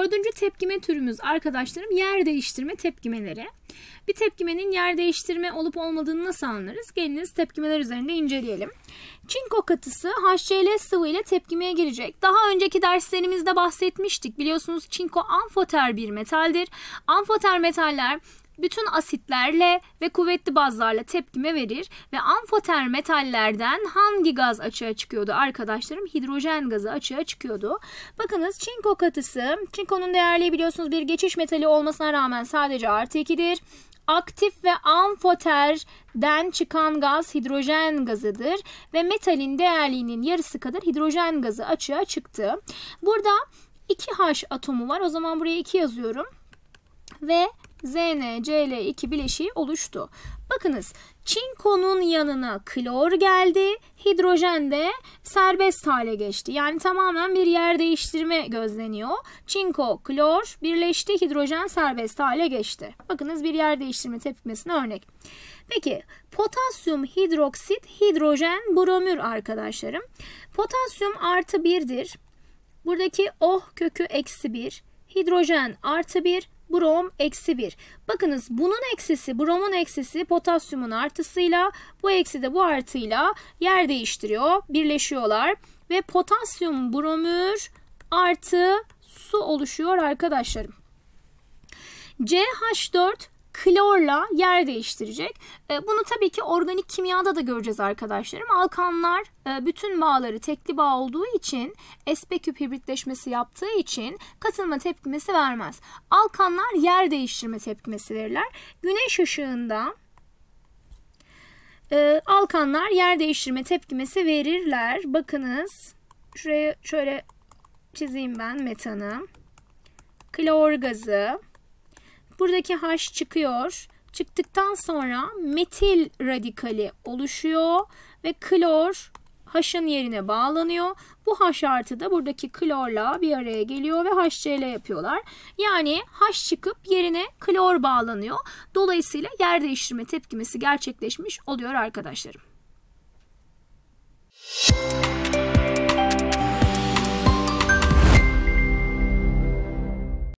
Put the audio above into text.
Dördüncü tepkime türümüz arkadaşlarım yer değiştirme tepkimeleri. Bir tepkimenin yer değiştirme olup olmadığını nasıl anlarız? Geliniz tepkimeler üzerinde inceleyelim. Çinko katısı HCl sıvı ile tepkimeye girecek. Daha önceki derslerimizde bahsetmiştik. Biliyorsunuz çinko amfoter bir metaldir. Amfoter metaller bütün asitlerle ve kuvvetli bazlarla tepkime verir ve amfoter metallerden hangi gaz açığa çıkıyordu arkadaşlarım? Hidrojen gazı açığa çıkıyordu. Bakınız çinko katısı, çinkonun değerli biliyorsunuz bir geçiş metali olmasına rağmen sadece artı 2'dir aktif ve amfoterden çıkan gaz hidrojen gazıdır ve metalin değerliğinin yarısı kadar hidrojen gazı açığa çıktı. Burada 2H atomu var. O zaman buraya 2 yazıyorum ve ZnCl2 bileşiği oluştu. Bakınız çinkonun yanına klor geldi, hidrojen de serbest hale geçti. Yani tamamen bir yer değiştirme gözleniyor. Çinko, klor birleşti, hidrojen serbest hale geçti. Bakınız bir yer değiştirme tepkimesine örnek. Peki potasyum hidroksit, hidrojen, bromür arkadaşlarım. Potasyum artı 1'dir. Buradaki oh kökü eksi 1. Hidrojen artı 1, brom eksi 1. Bakınız bunun eksisi bromun eksisi potasyumun artısıyla bu eksi de bu artıyla yer değiştiriyor. Birleşiyorlar ve potasyum bromür artı su oluşuyor arkadaşlarım. CH4 klorla yer değiştirecek. E, bunu tabii ki organik kimyada da göreceğiz arkadaşlarım. Alkanlar e, bütün bağları tekli bağ olduğu için sp küp hibritleşmesi yaptığı için katılma tepkimesi vermez. Alkanlar yer değiştirme tepkimesi verirler. Güneş ışığında e, alkanlar yer değiştirme tepkimesi verirler. Bakınız şuraya şöyle çizeyim ben metanı. Klor gazı Buradaki H çıkıyor. Çıktıktan sonra metil radikali oluşuyor ve klor H'ın yerine bağlanıyor. Bu H artı da buradaki klorla bir araya geliyor ve HCl yapıyorlar. Yani H çıkıp yerine klor bağlanıyor. Dolayısıyla yer değiştirme tepkimesi gerçekleşmiş oluyor arkadaşlarım. Müzik